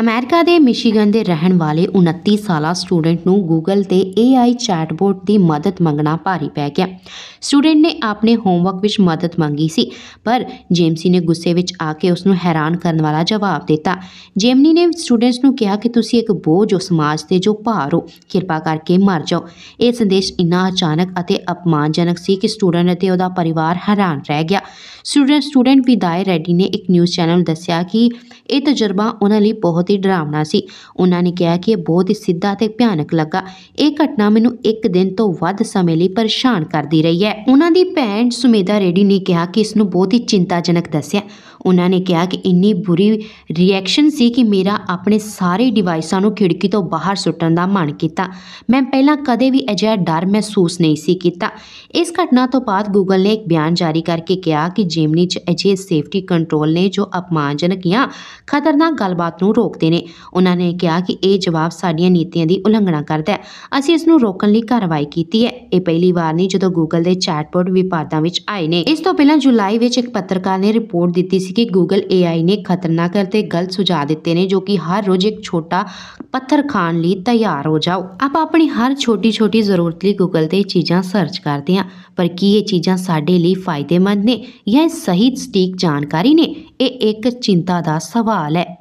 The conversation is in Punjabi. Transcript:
ਅਮਰੀਕਾ ਦੇ ਮਿਸ਼ੀਗਨ ਦੇ ਰਹਿਣ ਵਾਲੇ 29 ਸਾਲਾ ਸਟੂਡੈਂਟ ਨੂੰ ਗੂਗਲ ਤੇ AI ਚੈਟਬੋਟ ਦੀ ਮਦਦ ਮੰਗਣਾ ਭਾਰੀ ਪੈ ਗਿਆ ਸਟੂਡੈਂਟ ਨੇ ਆਪਣੇ ਹੋਮਵਰਕ ਵਿੱਚ ਮਦਦ ਮੰਗੀ ਸੀ ਪਰ ਜੇਮਸੀ ਨੇ ਗੁੱਸੇ ਵਿੱਚ ਆ ਕੇ ਉਸ ਨੂੰ ਹੈਰਾਨ ਕਰਨ ਵਾਲਾ ਜਵਾਬ ਦਿੱਤਾ ਜੇਮਨੀ ਨੇ ਸਟੂਡੈਂਟਸ ਨੂੰ ਕਿਹਾ ਕਿ ਤੁਸੀਂ ਇੱਕ ਬੋਝ ਹੋ ਸਮਾਜ ਤੇ ਜੋ ਭਾਰ ਹੋ ਕਿਰਪਾ ਕਰਕੇ ਮਰ ਜਾਓ ਇਹ ਸੰਦੇਸ਼ ਇੰਨਾ ਅਚਾਨਕ ਅਤੇ ਅਪਮਾਨਜਨਕ ਸੀ ਕਿ ਸਟੂਡੈਂਟ ਅਤੇ ਉਹਦਾ ਪਰਿਵਾਰ ਹੈਰਾਨ ਰਹਿ ਗਿਆ ਸਟੂਡੈਂਟ ਸਟੂਡੈਂਟ ਵਿਦਾਇ ਰੈਡੀ ਨੇ ਇੱਕ ਨਿਊਜ਼ ਚੈਨਲ ਦੱਸਿਆ ਕਿ ਇਹ ਤਜਰਬਾ ਉਹਨਾਂ ਲਈ ਬਹੁਤ ਬਹੁਤ ਹੀ ਡਰਾਵਣਾ ਸੀ ਉਹਨਾਂ ਨੇ ਕਿਹਾ ਕਿ ਇਹ ਬਹੁਤ ਹੀ ਸਿੱਧਾ ਤੇ ਭਿਆਨਕ ਲੱਗਾ ਇਹ ਘਟਨਾ ਮੈਨੂੰ ਇੱਕ ਦਿਨ ਤੋਂ ਵੱਧ ਸਮੇਂ ਲਈ ਪਰੇਸ਼ਾਨ ਕਰਦੀ ਰਹੀ ਹੈ ਉਹਨਾਂ ਦੀ ਭੈਣ ਸੁਮੇਦਾ ਰੈਡੀ ਨੇ ਕਿਹਾ ਕਿ ਇਸ ਨੂੰ ਬਹੁਤ ਹੀ ਚਿੰਤਾਜਨਕ ਦੱਸਿਆ ਉਹਨਾਂ ਨੇ ਕਿਹਾ ਕਿ ਇੰਨੀ ਬੁਰੀ ਰਿਐਕਸ਼ਨ ਸੀ ਕਿ ਮੇਰਾ ਆਪਣੇ ਸਾਰੇ ਡਿਵਾਈਸਾਂ ਨੂੰ ਖਿੜਕੀ ਤੋਂ ਬਾਹਰ ਸੁੱਟਣ ਦਾ ਮਨ ਕੀਤਾ ਮੈਂ ਪਹਿਲਾਂ ਕਦੇ ਵੀ ਅਜਿਹਾ ਡਰ ਮਹਿਸੂਸ ਨਹੀਂ ਸੀ ਕੀਤਾ ਇਸ ਘਟਨਾ ਤੋਂ ਬਾਅਦ ਗੂਗਲ ਨੇ ਇੱਕ ਬਿਆਨ ਜਾਰੀ ਕਰਕੇ ਕਿਹਾ ਕਿ ਜੇਮਨੀ 'ਚ ਅਜੇ ਸੇਫਟੀ ਕੰਟਰੋਲ ਨੇ ਜੋ ਅਪਮਾਨਜਨਕ ਜਾਂ ਖਤਰਨਾਕ ਗੱਲਬਾਤ ਨੂੰ ਰੋਕਦੇ ਨੇ ਉਹਨਾਂ ਨੇ ਕਿਹਾ ਕਿ ਇਹ ਜਵਾਬ ਸਾਡੀਆਂ ਨੀਤੀਆਂ ਦੀ ਉਲੰਘਣਾ ਕਰਦਾ ਹੈ ਅਸੀਂ ਇਸ ਨੂੰ ਰੋਕਣ ਲਈ ਕਾਰਵਾਈ ਕੀਤੀ ਹੈ ਇਹ ਪਹਿਲੀ ਵਾਰ ਨਹੀਂ ਜਦੋਂ ਗੂਗਲ ਦੇ ਚੈਟਬੋਟ ਵਿਵਾਦਾਂ ਵਿੱਚ ਆਏ ਨੇ ਇਸ ਤੋਂ ਪਹਿਲਾਂ ਜੁਲਾਈ ਵਿੱਚ ਇੱਕ ਪੱਤਰਕਾਰ ਨੇ ਰਿਪੋਰਟ ਦਿੱਤੀ ਸੀ ਕਿ ਗੂਗਲ AI ਨੇ ਖਤਰਨਾਕ ਅਤੇ ਗਲਤ ਸੁਝਾਅ ਦਿੱਤੇ ਨੇ ਜੋ ਕਿ ਹਰ ਰੋਜ਼ ਇੱਕ ਛੋਟਾ ਪੱਥਰ ਖਾਣ ਲਈ ਤਿਆਰ ਹੋ ਜਾਓ ਆਪ ਆਪਣੀ ਹਰ ਛੋਟੀ-ਛੋਟੀ ਜ਼ਰੂਰਤ ਲਈ ਗੂਗਲ ਤੇ ਚੀਜ਼ਾਂ ਸਰਚ ਕਰਦੇ ਆ ਪਰ ਕੀ ਇਹ ਚੀਜ਼ਾਂ ਸਾਡੇ ਲਈ ਫਾਇਦੇਮੰਦ ਨੇ ਜਾਂ ਸਹੀ ਸਟੀਕ ਜਾਣਕਾਰੀ ਨੇ ਇਹ ਇੱਕ ਚਿੰਤਾ ਦਾ ਸਵਾਲ ਹੈ